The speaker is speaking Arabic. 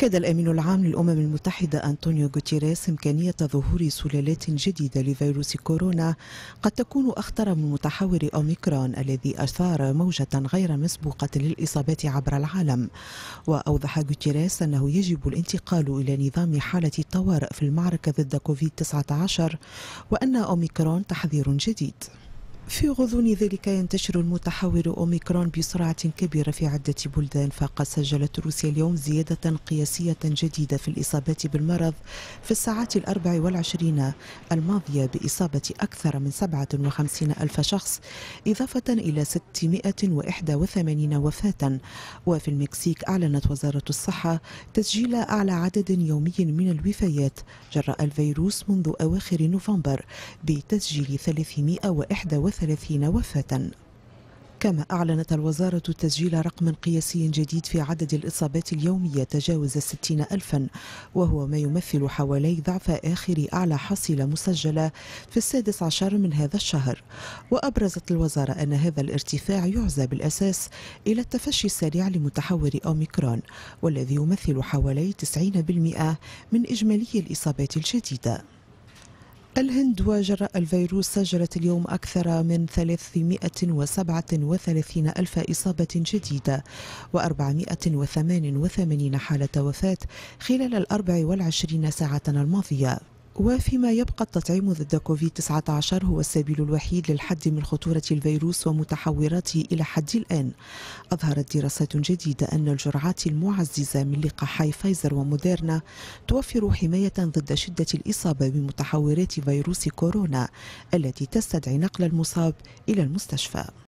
أكد الأمين العام للأمم المتحدة أنطونيو غوتيريس إمكانية ظهور سلالات جديدة لفيروس كورونا قد تكون أخطر من متحور أوميكرون الذي أثار موجة غير مسبوقة للإصابات عبر العالم وأوضح غوتيريس أنه يجب الانتقال إلى نظام حالة الطوارئ في المعركة ضد كوفيد-19 وأن أوميكرون تحذير جديد في غضون ذلك ينتشر المتحور أوميكرون بسرعة كبيرة في عدة بلدان فقد سجلت روسيا اليوم زيادة قياسية جديدة في الإصابات بالمرض في الساعات الأربع والعشرين الماضية بإصابة أكثر من 57 ألف شخص إضافة إلى 681 وفاة وفي المكسيك أعلنت وزارة الصحة تسجيل أعلى عدد يومي من الوفيات جراء الفيروس منذ أواخر نوفمبر بتسجيل 381 وثلاثين وفاة كما أعلنت الوزارة تسجيل رقم قياسي جديد في عدد الإصابات اليومية تجاوز الستين ألفا وهو ما يمثل حوالي ضعف آخر أعلى حصيلة مسجلة في السادس عشر من هذا الشهر وأبرزت الوزارة أن هذا الارتفاع يعزى بالأساس إلى التفشي السريع لمتحور أوميكرون والذي يمثل حوالي 90% من إجمالي الإصابات الجديدة الهند وجراء الفيروس سجلت اليوم أكثر من 337 ألف إصابة جديدة و488 حالة وفاة خلال الأربع والعشرين ساعة الماضية وفيما يبقى التطعيم ضد كوفيد 19 هو السبيل الوحيد للحد من خطورة الفيروس ومتحوراته إلى حد الآن أظهرت دراسات جديدة أن الجرعات المعززة من لقاحي فايزر وموديرنا توفر حماية ضد شدة الإصابة بمتحورات فيروس كورونا التي تستدعي نقل المصاب إلى المستشفى